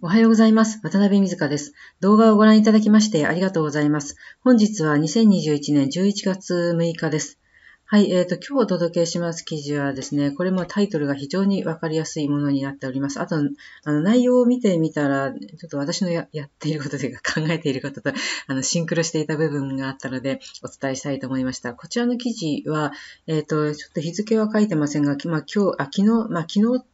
おはようございます。渡辺水香です。動画をご覧いただきましてありがとうございます。本日は2021年11月6日です。はい、えっ、ー、と、今日お届けします記事はですね、これもタイトルが非常にわかりやすいものになっております。あと、あの、内容を見てみたら、ちょっと私のやっていることというか考えていることと、あの、シンクロしていた部分があったので、お伝えしたいと思いました。こちらの記事は、えっ、ー、と、ちょっと日付は書いてませんが、まあ、今日、あ、昨日、まあ、昨日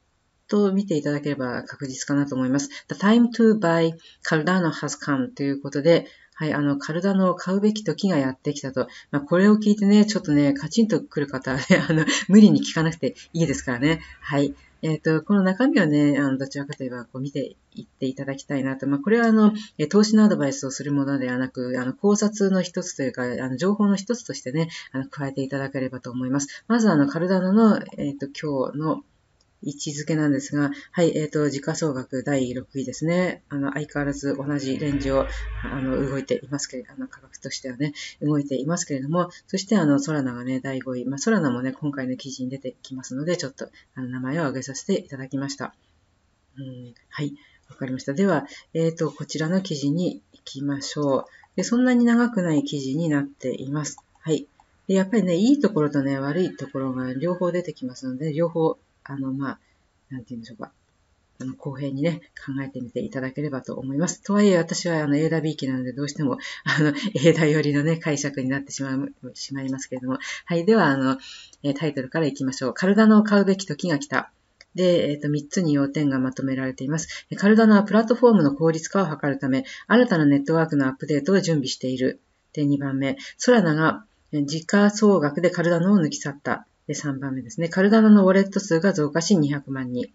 と見ていただければ確実かなと思います。The time to buy Cardano has come ということで、はい、あの、カルダノを買うべき時がやってきたと。まあ、これを聞いてね、ちょっとね、カチンと来る方はね、あの、無理に聞かなくていいですからね。はい。えっ、ー、と、この中身をね、あの、どちらかといえば、こう見ていっていただきたいなと。まあ、これは、あの、投資のアドバイスをするものではなく、あの、考察の一つというか、あの、情報の一つとしてね、あの、加えていただければと思います。まず、あの、カルダノの、えっ、ー、と、今日の、位置づけなんですが、はい、えっ、ー、と、時価総額第6位ですね。あの、相変わらず同じレンジを、あの、動いていますけれど、あの、価格としてはね、動いていますけれども、そして、あの、ソラナがね、第5位。まあ、ソラナもね、今回の記事に出てきますので、ちょっと、あの、名前を挙げさせていただきました。うん、はい、わかりました。では、えっ、ー、と、こちらの記事に行きましょう。で、そんなに長くない記事になっています。はい。でやっぱりね、いいところとね、悪いところが両方出てきますので、両方あの、まあ、なんて言うんでしょうか。あの、公平にね、考えてみていただければと思います。とはいえ、私はあの、A だ B 期なので、どうしても、あの、A だ寄りのね、解釈になってしまう、しまいますけれども。はい、では、あの、タイトルからいきましょう。体の買うべき時が来た。で、えっ、ー、と、3つに要点がまとめられています。カルダナはプラットフォームの効率化を図るため、新たなネットワークのアップデートを準備している。で、2番目、ソラナが時価総額でカルダナを抜き去った。で、3番目ですね。カルダナのウォレット数が増加し200万人。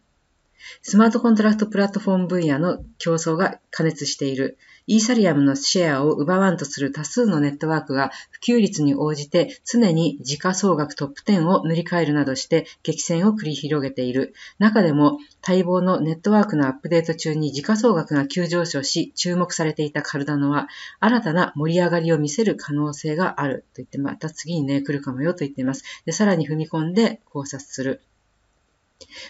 スマートコントラクトプラットフォーム分野の競争が加熱している。イーサリアムのシェアを奪わんとする多数のネットワークが普及率に応じて常に時価総額トップ10を塗り替えるなどして激戦を繰り広げている。中でも待望のネットワークのアップデート中に時価総額が急上昇し注目されていたカルダノは新たな盛り上がりを見せる可能性があると言ってまた次にね来るかもよと言っています。でさらに踏み込んで考察する。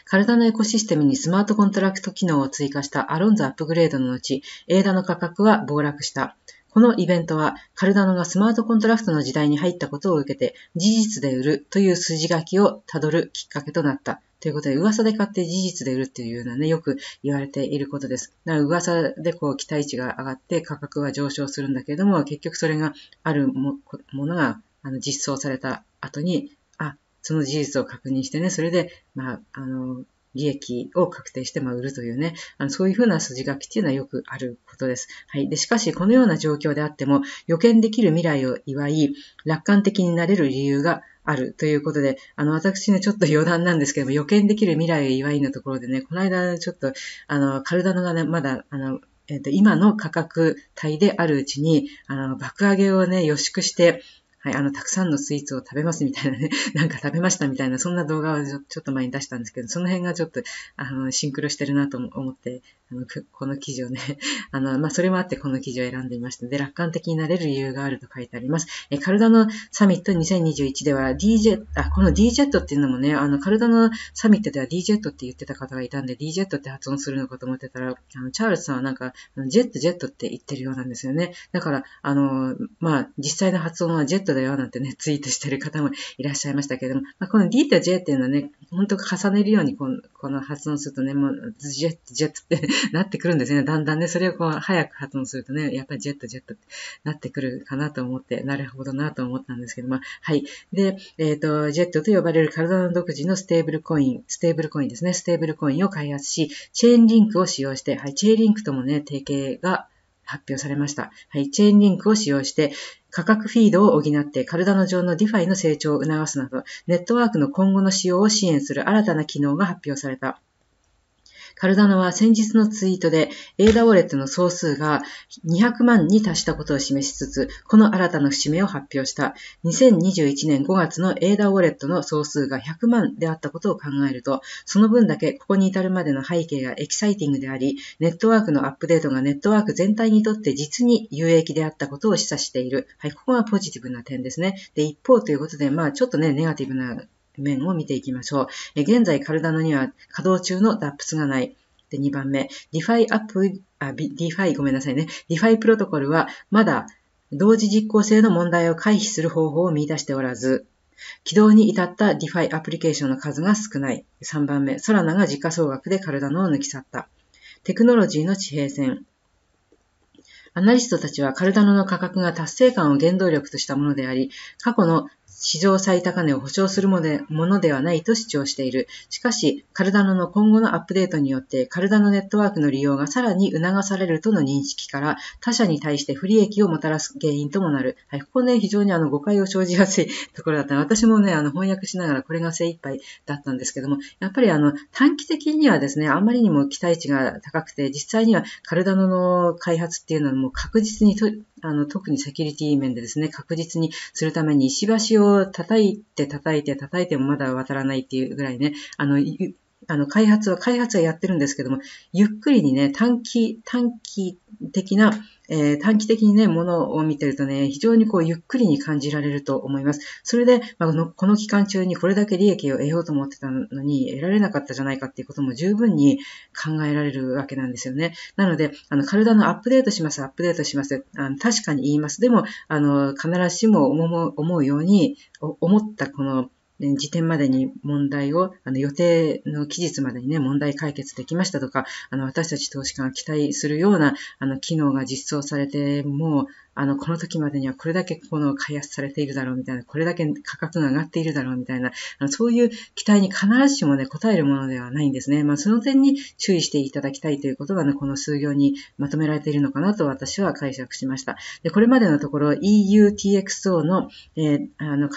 体のエコシステムにスマートコントラクト機能を追加したアロンズアップグレードの後、エイダの価格は暴落した。このイベントは、カルダノがスマートコントラクトの時代に入ったことを受けて、事実で売るという筋書きをたどるきっかけとなった。ということで、噂で買って事実で売るっていうのはね、よく言われていることです。だから噂でこう期待値が上がって価格は上昇するんだけれども、結局それがあるもものがあの実装された後にその事実を確認してね、それで、まあ、あの、利益を確定して、まあ、売るというね、あのそういうふうな筋書きっていうのはよくあることです。はい。で、しかし、このような状況であっても、予見できる未来を祝い、楽観的になれる理由があるということで、あの、私ね、ちょっと余談なんですけども、予見できる未来を祝いのところでね、この間、ちょっと、あの、カルダノがね、まだ、あの、えっ、ー、と、今の価格帯であるうちに、あの、爆上げをね、予祝して、はい、あの、たくさんのスイーツを食べますみたいなね、なんか食べましたみたいな、そんな動画をちょっと前に出したんですけど、その辺がちょっと、あの、シンクロしてるなと思って、あの、この記事をね、あの、まあ、それもあってこの記事を選んでいました。で、楽観的になれる理由があると書いてあります。え、カルダのサミット2021では DJ、あ、この d j っていうのもね、あの、カルダのサミットでは d j って言ってた方がいたんで、d j って発音するのかと思ってたら、あの、チャールズさんはなんか、ジェットジェットって言ってるようなんですよね。だから、あの、まあ、実際の発音はジェットトだよなんてね、ツイートしてる方もいらっしゃいましたけれども、まあ、この D と J っていうのはね、本当重ねるようにこのこの発音するとね、もうジェット、ジェットってなってくるんですね。だんだんね、それをこう早く発音するとね、やっぱりジェット、ジェットってなってくるかなと思って、なるほどなと思ったんですけども、まあ、はい。で、えっ、ー、と、ジェットと呼ばれる体の独自のステーブルコイン、ステーブルコインですね、ステーブルコインを開発し、チェーンリンクを使用して、はい、チェーンリンクともね、提携が発表されました。はい、チェーンリンクを使用して、価格フィードを補ってカルダノ上の DeFi の成長を促すなど、ネットワークの今後の使用を支援する新たな機能が発表された。カルダノは先日のツイートで、エーダウォレットの総数が200万に達したことを示しつつ、この新たな節目を発表した。2021年5月のエーダウォレットの総数が100万であったことを考えると、その分だけここに至るまでの背景がエキサイティングであり、ネットワークのアップデートがネットワーク全体にとって実に有益であったことを示唆している。はい、ここがポジティブな点ですね。で、一方ということで、まあ、ちょっとね、ネガティブな面を見ていきましょう。え現在、カルダノには稼働中の脱出がない。で、2番目、DeFi アップ、あ、DeFi ごめんなさいね。DeFi プロトコルはまだ同時実行性の問題を回避する方法を見出しておらず、起動に至った DeFi アプリケーションの数が少ない。3番目、ソラナが時価総額でカルダノを抜き去った。テクノロジーの地平線。アナリストたちはカルダノの価格が達成感を原動力としたものであり、過去の史上最高値を保証するものではないと主張している。しかし、カルダノの今後のアップデートによって、カルダノネットワークの利用がさらに促されるとの認識から、他社に対して不利益をもたらす原因ともなる。はい、ここね、非常にあの誤解を生じやすい ところだった私もね、あの翻訳しながらこれが精一杯だったんですけども、やっぱりあの短期的にはですね、あんまりにも期待値が高くて、実際にはカルダノの開発っていうのはもう確実にあの、特にセキュリティ面でですね、確実にするために石橋を叩いて叩いて叩いてもまだ渡らないっていうぐらいね、あの、あの、開発は、開発はやってるんですけども、ゆっくりにね、短期、短期的な、えー、短期的にね、ものを見てるとね、非常にこう、ゆっくりに感じられると思います。それで、まあ、この、この期間中にこれだけ利益を得ようと思ってたのに、得られなかったじゃないかっていうことも十分に考えられるわけなんですよね。なので、あの、体のアップデートします、アップデートします。あの確かに言います。でも、あの、必ずしも思うように、思ったこの、時点までに問題を、あの予定の期日までにね、問題解決できましたとか、あの私たち投資家が期待するような、あの機能が実装されて、もう、あの、この時までにはこれだけこの開発されているだろうみたいな、これだけ価格が上がっているだろうみたいな、あのそういう期待に必ずしもね、応えるものではないんですね。まあ、その点に注意していただきたいということがね、この数行にまとめられているのかなと私は解釈しました。で、これまでのところ EUTXO の、えー、あの、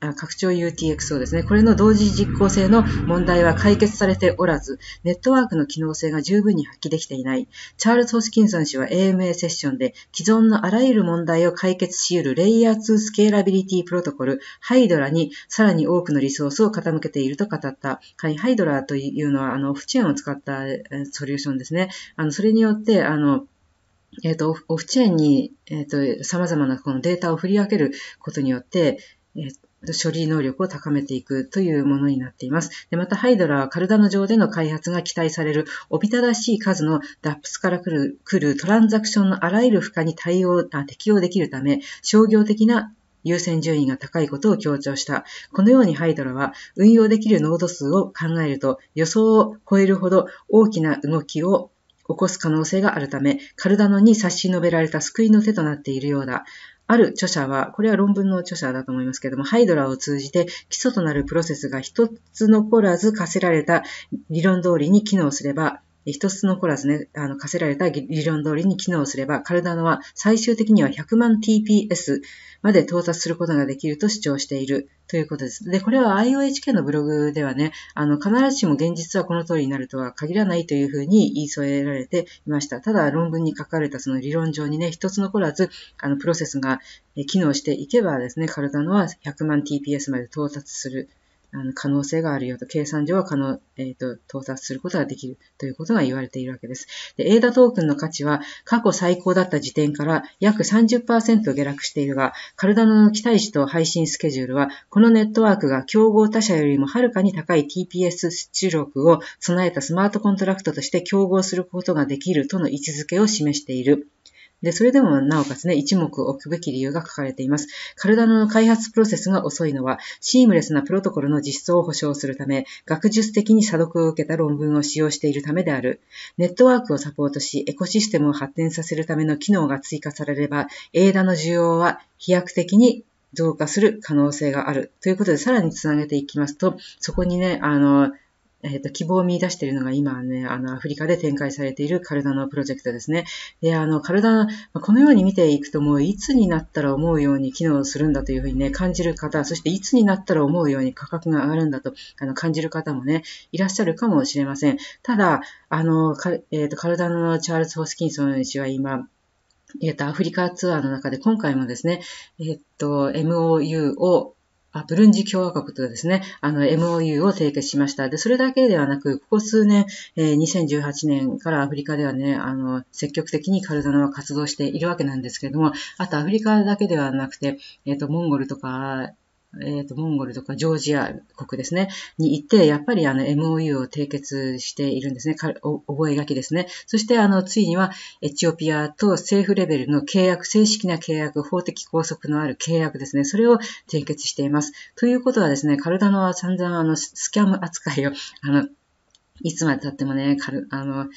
拡張 UTXO ですね。これの同時実行性の問題は解決されておらず、ネットワークの機能性が十分に発揮できていない。チャールズ・ホスキンソン氏は AMA セッションで、既存のあらゆる問題を解決し得るレイヤー2スケーラビリティプロトコル、ハイドラにさらに多くのリソースを傾けていると語った。はい、ハイドラというのは、あの、オフチェーンを使ったソリューションですね。あの、それによって、あの、えっ、ー、と、オフチェーンに、えっ、ー、と、様々なこのデータを振り分けることによって、えー処理能力を高めていくというものになっています。でまた、ハイドラは体の上での開発が期待されるおびただしい数のダップスから来る来るトランザクションのあらゆる負荷に対応あ適用できるため、商業的な優先順位が高いことを強調した。このようにハイドラは運用できる濃度数を考えると予想を超えるほど大きな動きを起こす可能性があるため、カルダノに差し伸べられた救いの手となっているようだ。ある著者は、これは論文の著者だと思いますけれども、ハイドラを通じて基礎となるプロセスが一つ残らず課せられた理論通りに機能すれば、一つ残らずね、あの課せられた理論通りに機能すれば、カルダノは最終的には100万 TPS まで到達することができると主張しているということです。で、これは IOHK のブログではね、あの、必ずしも現実はこの通りになるとは限らないというふうに言い添えられていました。ただ、論文に書かれたその理論上にね、一つ残らず、あの、プロセスが機能していけばですね、カルダノは100万 TPS まで到達するあの可能性があるよと、計算上は可能、えーと、と到達することができるということが言われているわけです。で、エーダトークンの価値は過去最高だった時点から約30%下落しているが、カルダノの期待値と配信スケジュールは、このネットワークが競合他社よりもはるかに高い TPS 出力を備えたスマートコントラクトとして競合することができるとの位置づけを示している。で、それでもなおかつね、一目置くべき理由が書かれています。カルダノの開発プロセスが遅いのは、シームレスなプロトコルの実装を保証するため、学術的に査読を受けた論文を使用しているためである。ネットワークをサポートし、エコシステムを発展させるための機能が追加されれば、ADA の需要は飛躍的に増加する可能性がある。ということで、さらにつなげていきますと、そこにね、あの、えっ、ー、と、希望を見出しているのが今ね、あの、アフリカで展開されているカルダノプロジェクトですね。で、あの、カルダ、このように見ていくともう、いつになったら思うように機能するんだというふうにね、感じる方、そしていつになったら思うように価格が上がるんだと、あの、感じる方もね、いらっしゃるかもしれません。ただ、あの、かえっ、ー、と、カルダのチャールズ・ホスキンソン氏は今、えっ、ー、と、アフリカツアーの中で今回もですね、えっ、と、MOU をあブルンジ共和国とですね、あの MOU を締結しました。で、それだけではなく、ここ数年、えー、2018年からアフリカではね、あの、積極的にカルダナは活動しているわけなんですけれども、あとアフリカだけではなくて、えっ、ー、と、モンゴルとか、えっ、と、モンゴルとかジョージア国ですね、に行って、やっぱりあの MOU を締結しているんですね。覚書ですね。そして、あの、ついにはエチオピアと政府レベルの契約、正式な契約、法的拘束のある契約ですね。それを締結しています。ということはですね、体の散々あの、スキャム扱いを、あの、いつまで経ってもね、かるあの、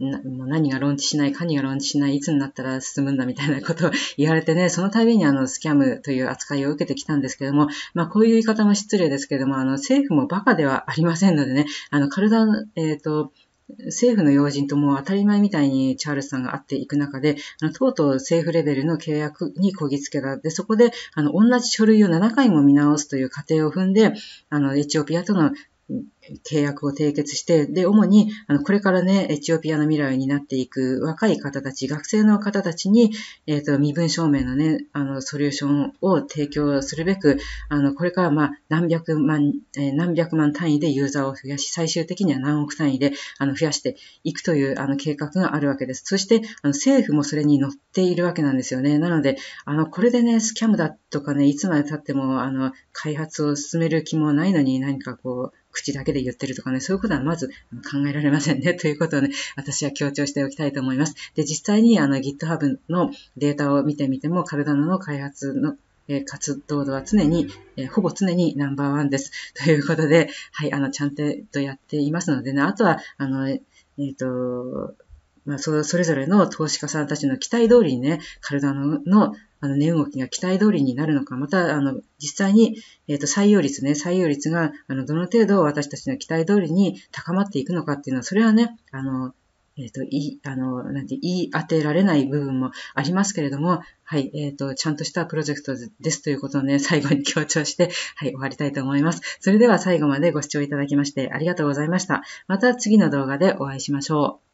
な何が論知しない、何が論知しない、いつになったら進むんだみたいなことを言われてね、その度にあのスキャムという扱いを受けてきたんですけども、まあこういう言い方も失礼ですけども、あの政府もバカではありませんのでね、あの体、えっ、ー、と、政府の要人とも当たり前みたいにチャールズさんが会っていく中で、あのとうとう政府レベルの契約にこぎつけた。で、そこで、あの、同じ書類を7回も見直すという過程を踏んで、あの、エチオピアとの契約を締結して、で、主に、あの、これからね、エチオピアの未来になっていく若い方たち、学生の方たちに、えっ、ー、と、身分証明のね、あの、ソリューションを提供するべく、あの、これから、まあ、何百万、えー、何百万単位でユーザーを増やし、最終的には何億単位で、あの、増やしていくという、あの、計画があるわけです。そして、あの、政府もそれに乗っているわけなんですよね。なので、あの、これでね、スキャムだとかね、いつまで経っても、あの、開発を進める気もないのに、何かこう、口だけで言ってるとかね、そういうことはまず考えられませんね、ということをね、私は強調しておきたいと思います。で、実際にあの GitHub のデータを見てみても、カルダノの開発のえ活動度は常に、えほぼ常にナンバーワンです。ということで、はい、あの、ちゃんとやっていますのでね、あとは、あの、えっ、ー、と、まあそ、それぞれの投資家さんたちの期待通りにね、カルダノのあの、値動きが期待通りになるのか、また、あの、実際に、えっ、ー、と、採用率ね、採用率が、あの、どの程度私たちの期待通りに高まっていくのかっていうのは、それはね、あの、えっ、ー、と、い、あの、なんて、言い当てられない部分もありますけれども、はい、えっ、ー、と、ちゃんとしたプロジェクトですということをね、最後に強調して、はい、終わりたいと思います。それでは最後までご視聴いただきまして、ありがとうございました。また次の動画でお会いしましょう。